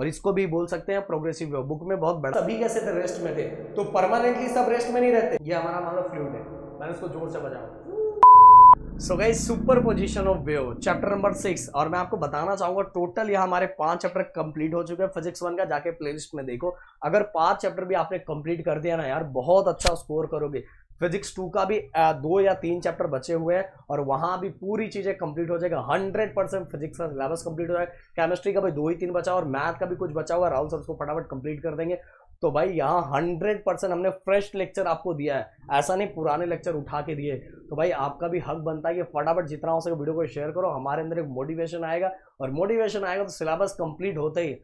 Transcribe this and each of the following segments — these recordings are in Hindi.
और इसको भी बोल सकते हैं प्रोग्रेसिव वेव बुक में बहुत बड़ा सभी कैसे थे रेस्ट में थे तो परमानेंटली सब रेस्ट में नहीं रहते ये हमारा मामला मतलब फ्लूड है मैंने उसको जोर से बजाया सो गई superposition of wave chapter number six और मैं आपको बताना चाहूंगा टोटल यहाँ हमारे पांच चैप्टर कंप्लीट हो चुके हैं फिजिक्स वन का जाके प्लेलिस्ट में देखो अगर पांच चैप्टर भी आपने कंप्लीट कर दिया ना यार बहुत अच्छा स्कोर करोगे फिजिक्स टू का भी दो या तीन चैप्टर बचे हुए हैं और वहाँ भी पूरी चीज़ें कंप्लीट हो जाएगा हंड्रेड परसेंट फिजिक्स का सिलेबस कंप्लीट हो जाएगा केमिस्ट्री का भी दो ही तीन बचा और मैथ का भी कुछ बचा हुआ राहुल सर उसको फटाफट कंप्लीट कर देंगे तो भाई यहाँ हंड्रेड परसेंट हमने फ्रेश लेक्चर आपको दिया है ऐसा नहीं पुराने लेक्चर उठा के दिए तो भाई आपका भी हक बनता है कि फटाफट जितना हो सके वीडियो को शेयर करो हमारे अंदर एक मोटिवेशन आएगा और मोटिवेशन आएगा तो सिलेबस कंप्लीट होते ही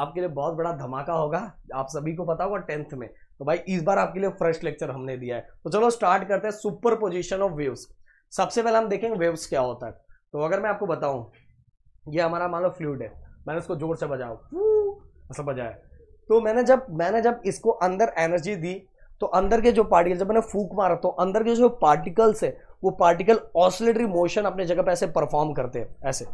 आपके लिए बहुत बड़ा धमाका होगा आप सभी को पता होगा टेंथ में तो भाई इस बार आपके लिए फर्स्ट लेक्चर हमने दिया है तो चलो स्टार्ट करते हैं सुपर पोजिशन ऑफ वेव्स सबसे पहले हम देखेंगे वेव्स क्या होता है तो अगर मैं आपको बताऊं ये हमारा मान लो फ्लूड है मैंने इसको जोर से बजाओ ऐसा बजाया तो मैंने जब मैंने जब इसको अंदर एनर्जी दी तो अंदर के जो पार्टिकल जब मैंने फूक मारा तो अंदर के जो पार्टिकल्स है वो पार्टिकल ऑसलेटरी मोशन अपने जगह पे ऐसे परफॉर्म करते हैं ऐसे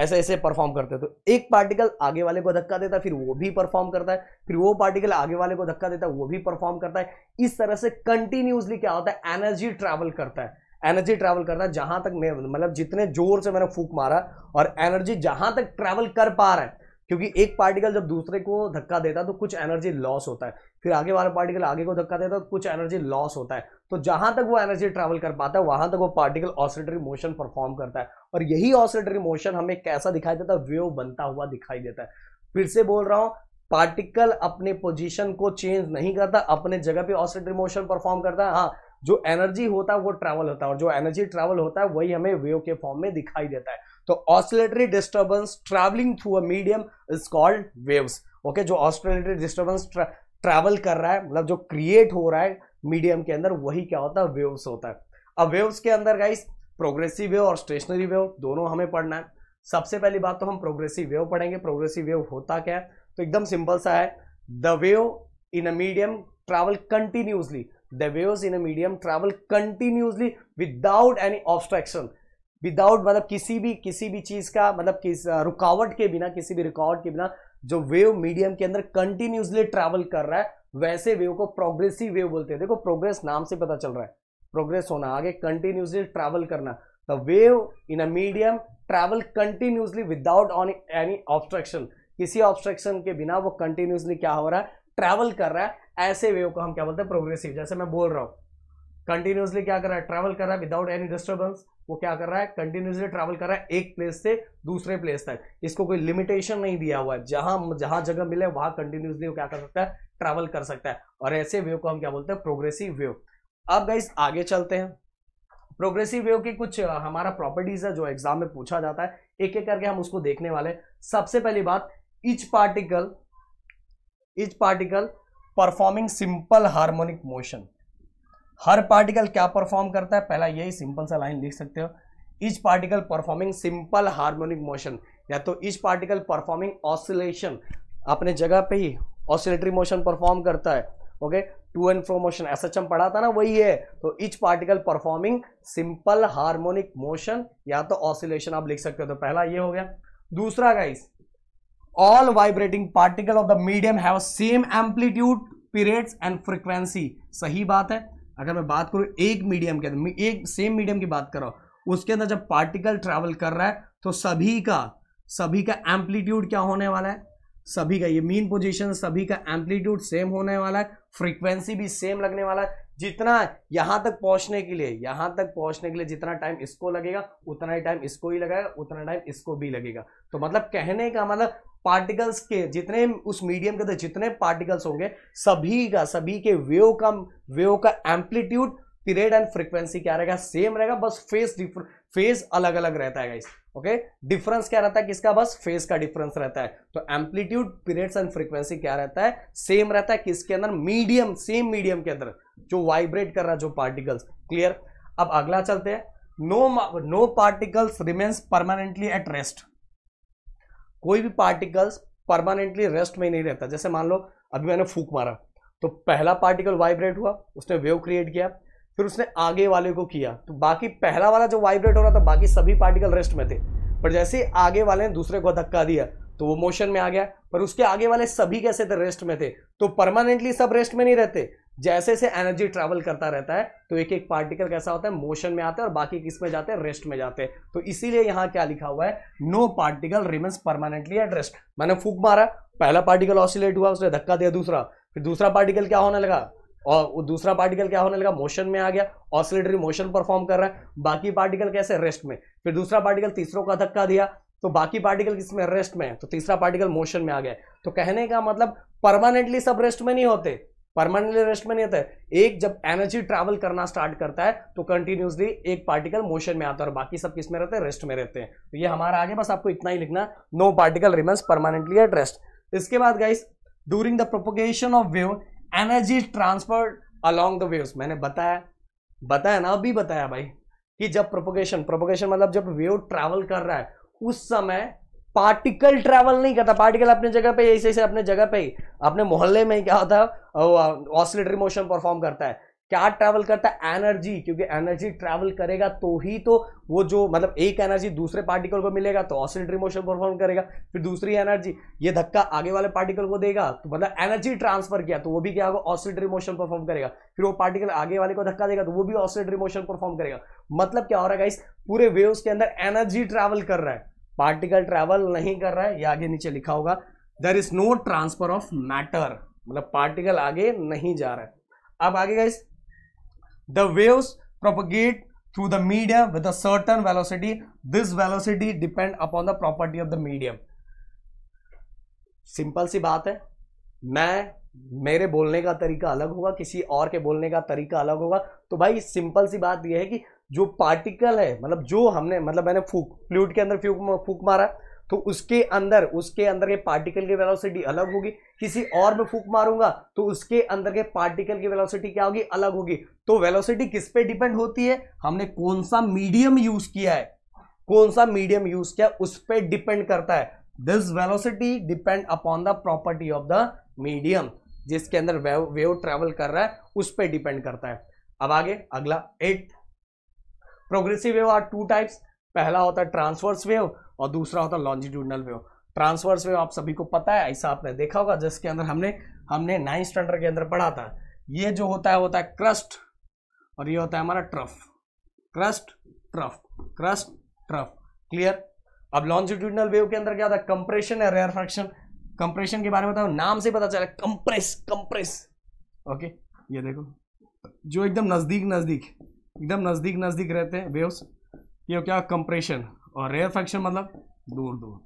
ऐसे ऐसे परफॉर्म करते हैं तो एक पार्टिकल आगे वाले को धक्का देता है फिर वो भी परफॉर्म करता है फिर वो पार्टिकल आगे वाले को धक्का देता है वो भी परफॉर्म करता है इस तरह से कंटिन्यूसली क्या होता है एनर्जी ट्रैवल करता है एनर्जी ट्रैवल करता है जहां तक मैं मतलब जितने जोर से मैंने फूक मारा और एनर्जी जहां तक ट्रैवल कर पा रहा है क्योंकि एक पार्टिकल जब दूसरे को धक्का देता है तो कुछ एनर्जी लॉस होता है फिर आगे वाला पार्टिकल आगे को धक्का देता है तो कुछ एनर्जी लॉस होता है तो जहां तक वो एनर्जी ट्रैवल कर पाता है वहां तक वो पार्टिकल ऑसिलेटरी मोशन परफॉर्म करता है और यही ऑसिलेटरी मोशन हमें कैसा दिखाई देता है वेव बनता हुआ दिखाई देता है फिर से बोल रहा हूं पार्टिकल अपने पोजीशन को चेंज नहीं करता अपने जगह पे ऑसिलेटरी मोशन परफॉर्म करता है हाँ जो एनर्जी होता है वो ट्रैवल होता है और जो एनर्जी ट्रैवल होता है वही हमें वेव के फॉर्म में दिखाई देता है तो oscillatory disturbance travelling through a medium is called waves okay जो ऑसिलेटरी डिस्टर्बेंस ट्रैवल कर रहा है मतलब जो क्रिएट हो रहा है मीडियम के अंदर वही क्या होता है वेव्स होता है अब वेव्स के अंदर गाइस प्रोग्रेसिव वेव और स्टेशनरी वेव दोनों हमें पढ़ना है सबसे पहली बात तो हम प्रोग्रेसिव वेव पढ़ेंगे प्रोग्रेसिव वेव होता क्या है तो एकदम सिंपल सा है the wave in a medium travel continuously the waves in a medium travel continuously without any obstruction without मतलब किसी भी किसी भी चीज का मतलब किस रुकावट के बिना किसी भी रुकावट के बिना जो वेव मीडियम के अंदर कंटिन्यूसली ट्रैवल कर रहा है वैसे वेव को प्रोग्रेसिव वेव बोलते हैं देखो प्रोग्रेस नाम से पता चल रहा है प्रोग्रेस होना आगे कंटिन्यूसली ट्रैवल करना the wave in a medium travel continuously without on any obstruction किसी ऑब्स्ट्रक्शन के बिना वो कंटिन्यूसली क्या हो रहा है ट्रैवल कर रहा है ऐसे वेव को हम क्या बोलते हैं प्रोग्रेसिव जैसे मैं बोल रहा हूँ कंटिन्यूसली क्या कर रहा है ट्रैवल कर रहा है विदाउट एनी डिस्टर्बेंस वो क्या कर रहा है कंटिन्यूसली ट्रैवल कर रहा है एक प्लेस से दूसरे प्लेस तक इसको कोई लिमिटेशन नहीं दिया हुआ है जहां जहां जगह मिले वहां कंटिन्यूसली वो क्या कर सकता है ट्रैवल कर सकता है और ऐसे वेव को हम क्या बोलते हैं प्रोग्रेसिव वेव अब गाइस आगे चलते हैं प्रोग्रेसिव वेव की कुछ हमारा प्रॉपर्टीज है जो एग्जाम में पूछा जाता है एक एक करके हम उसको देखने वाले सबसे पहली बात each particle each particle performing simple harmonic motion हर पार्टिकल क्या परफॉर्म करता है पहला यही सिंपल सा लाइन लिख सकते हो each particle performing simple harmonic motion या तो इच पार्टिकल परफॉर्मिंग ऑसिलेशन अपने जगह पे ही ऑसिलेटरी मोशन परफॉर्म करता है okay to and fro motion S H M पढ़ा था ना वही है तो each particle performing simple harmonic motion या तो ऑसिलेशन आप लिख सकते हो तो पहला ये हो गया दूसरा guys all vibrating particle of the medium have same amplitude periods and frequency सही बात है अगर मैं बात करूँ एक मीडियम के अंदर एक सेम मीडियम की बात कर रहा हूँ उसके अंदर जब पार्टिकल ट्रैवल कर रहा है तो सभी का सभी का एम्पलीट्यूड क्या होने वाला है सभी का ये मीन पोजीशन सभी का एम्पलीट्यूड सेम होने वाला है फ्रीक्वेंसी भी सेम लगने वाला है जितना यहाँ तक पहुँचने के लिए यहाँ तक पहुँचने के लिए जितना टाइम इसको लगेगा उतना ही टाइम इसको ही लगेगा उतना टाइम इसको भी लगेगा तो मतलब कहने का मतलब पार्टिकल्स के जितने उस मीडियम के अंदर जितने पार्टिकल्स होंगे सभी का सभी के वेव का वेव का एम्पलीट्यूड पीरियड एंड फ्रीक्वेंसी क्या रहेगा सेम रहेगा बस फेस फेस अलग अलग रहता है गाइस ओके डिफरेंस क्या रहता है किसका बस फेस का डिफरेंस रहता है तो एम्पलीट्यूड पीरियड्स एंड फ्रीक्वेंसी क्या रहता है सेम रहता है किसके अंदर मीडियम सेम मीडियम के अंदर जो वाइब्रेट कर रहा है जो पार्टिकल्स क्लियर अब अगला चलते हैं no no particles remains permanently at rest कोई भी पार्टिकल्स परमानेंटली रेस्ट में नहीं रहता जैसे मान लो अभी मैंने फूक मारा तो पहला पार्टिकल वाइब्रेट हुआ उसने वेव क्रिएट किया फिर उसने आगे वाले को किया तो बाकी पहला वाला जो वाइब्रेट हो रहा था बाकी सभी पार्टिकल रेस्ट में थे पर जैसे आगे वाले ने दूसरे को धक्का दिया तो वो मोशन में आ गया पर उसके आगे वाले सभी कैसे थे रेस्ट में थे तो परमानेंटली सब रेस्ट में नहीं रहते जैसे से एनर्जी ट्रैवल करता रहता है तो एक एक पार्टिकल कैसा होता है मोशन में आता है और बाकी किस में जाते हैं रेस्ट में जाते हैं तो इसीलिए यहां क्या लिखा हुआ है no particle remains permanently at rest मैंने फूक मारा पहला पार्टिकल ऑसिलेट हुआ उसने धक्का दिया दूसरा फिर दूसरा पार्टिकल क्या होने लगा और दूसरा पार्टिकल क्या होने लगा मोशन में आ गया ऑसिलेटरी मोशन परफॉर्म कर रहा है बाकी पार्टिकल कैसे रेस्ट में फिर दूसरा पार्टिकल तीसरों का धक्का दिया तो बाकी पार्टिकल किसमें रेस्ट में है तो तीसरा पार्टिकल मोशन में आ गया तो कहने का मतलब परमानेंटली सब रेस्ट में नहीं होते परमानेंट रेस्ट में नहीं आता है एक जब एनर्जी ट्रैवल करना स्टार्ट करता है तो कंटिन्यूसली एक पार्टिकल मोशन में आता है और बाकी सब किस में रहते हैं रेस्ट में रहते हैं तो ये हमारा आगे बस आपको इतना ही लिखना no particle remains permanently at rest इसके बाद guys during the propagation of wave energy transfer along the waves मैंने बताया बताया ना अभी बताया भाई कि जब प्रोपोगेशन प्रोपोगेशन मतलब जब वेव ट्रैवल कर रहा है उस समय पार्टिकल ट्रैवल नहीं करता पार्टिकल अपने जगह पे ऐसे ऐसे अपने जगह पे ही अपने मोहल्ले में क्या होता है ऑसिलेटरी मोशन परफॉर्म करता है क्या ट्रैवल करता है एनर्जी क्योंकि एनर्जी ट्रैवल करेगा तो ही तो वो जो मतलब एक एनर्जी दूसरे पार्टिकल को मिलेगा तो ऑसिलेटरी मोशन परफॉर्म करेगा फिर दूसरी एनर्जी ये धक्का आगे वाले पार्टिकल को देगा तो मतलब एनर्जी ट्रांसफर किया तो वो भी क्या होगा ऑसिलेटरी मोशन परफॉर्म करेगा फिर वो पार्टिकल आगे वाले को धक्का देगा तो वो भी ऑसिलेटरी मोशन परफॉर्म करेगा मतलब क्या हो रहा है इस पूरे वेव्स के अंदर एनर्जी ट्रैवल कर रहा है पार्टिकल ट्रैवल नहीं कर रहा है ये आगे नीचे लिखा होगा there is no transfer of matter मतलब पार्टिकल आगे नहीं जा रहा है अब आगे guys the waves propagate through the medium with a certain velocity this velocity depend upon the property of the medium simple सी बात है मैं मेरे बोलने का तरीका अलग होगा किसी और के बोलने का तरीका अलग होगा तो भाई सिंपल सी बात यह है कि जो पार्टिकल है मतलब जो हमने मतलब मैंने फूक फ्लूड के अंदर फूक फूक मारा तो उसके अंदर उसके अंदर के पार्टिकल की वेलोसिटी अलग होगी किसी और में फूक मारूंगा तो उसके अंदर के पार्टिकल की वेलोसिटी क्या होगी अलग होगी तो वेलोसिटी किस पे डिपेंड होती है हमने कौन सा मीडियम यूज किया है कौन सा मीडियम यूज किया उस पर डिपेंड करता है this velocity depend upon the property of the medium जिसके अंदर वेव वेव ट्रेवल कर रहा है उस पर डिपेंड करता है अब आगे अगला एट progressive wave are two types पहला होता है ट्रांसवर्स वेव और दूसरा होता है लॉन्जिट्यूडनल वेव ट्रांसवर्स वेव आप सभी को पता है ऐसा आपने देखा होगा जिसके अंदर हमने हमने नाइन्थ स्टैंडर्ड के अंदर पढ़ा था ये जो होता है होता है क्रस्ट और ये होता है हमारा trough crest trough crest trough clear अब लॉन्जिट्यूडनल वेव के अंदर क्या होता है कंप्रेशन है फ्रैक्शन कंप्रेशन के बारे में बताओ नाम से पता चला कंप्रेस कंप्रेस ओके ये देखो जो एकदम नज़दीक नज़दीक एकदम नज़दीक नज़दीक रहते हैं वेव्स ये क्या कंप्रेशन और रेयर फैक्शन मतलब दूर दूर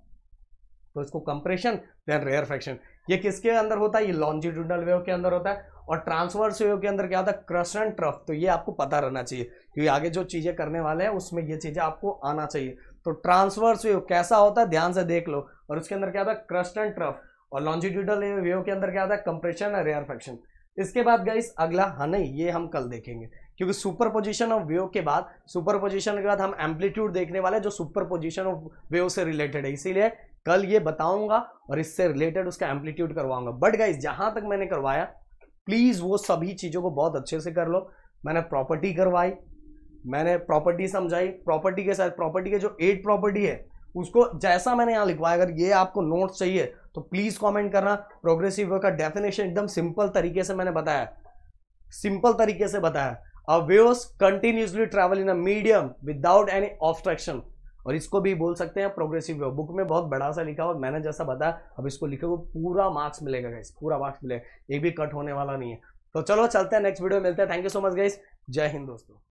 तो इसको कंप्रेशन देन रेयर फैक्शन ये किसके अंदर होता है ये लॉन्जिट्यूडल वेव के अंदर होता है और ट्रांसवर्स वेव के अंदर क्या होता है क्रश एंड ट्रफ तो ये आपको पता रहना चाहिए क्योंकि आगे जो चीज़ें करने वाले हैं उसमें ये चीज़ें आपको आना चाहिए तो ट्रांसवर्स वेव कैसा होता है ध्यान से देख लो और उसके अंदर क्या होता है क्रश एंड ट्रफ और लॉन्जिट्यूडल वेव के अंदर क्या होता है कंप्रेशन और रेयर फैक्शन इसके बाद गाइस अगला हाँ नहीं ये हम कल देखेंगे क्योंकि सुपर पोजिशन ऑफ वेव के बाद सुपर पोजिशन के बाद हम एम्पलीट्यूड देखने वाले जो सुपर पोजिशन ऑफ वेव से रिलेटेड है इसीलिए कल ये बताऊंगा और इससे रिलेटेड उसका एम्पलीट्यूड करवाऊंगा बट गाइज जहां तक मैंने करवाया प्लीज वो सभी चीजों को बहुत अच्छे से कर लो मैंने प्रॉपर्टी करवाई मैंने प्रॉपर्टी समझाई प्रॉपर्टी के साथ प्रॉपर्टी के जो एट प्रॉपर्टी है उसको जैसा मैंने यहाँ लिखवाया अगर ये आपको नोट्स चाहिए तो प्लीज कमेंट करना प्रोग्रेसिव का डेफिनेशन एकदम सिंपल तरीके से मैंने बताया सिंपल तरीके से बताया a waves continuously travel in a medium without any obstruction और इसको भी बोल सकते हैं प्रोग्रेसिव वेव बुक में बहुत बड़ा सा लिखा हुआ मैंने जैसा बताया अब इसको लिखे हुए पूरा मार्क्स मिलेगा गाइस पूरा मार्क्स मिलेगा एक भी कट होने वाला नहीं है तो चलो चलते हैं नेक्स्ट वीडियो मिलते हैं thank you so much guys जय हिंद दोस्तों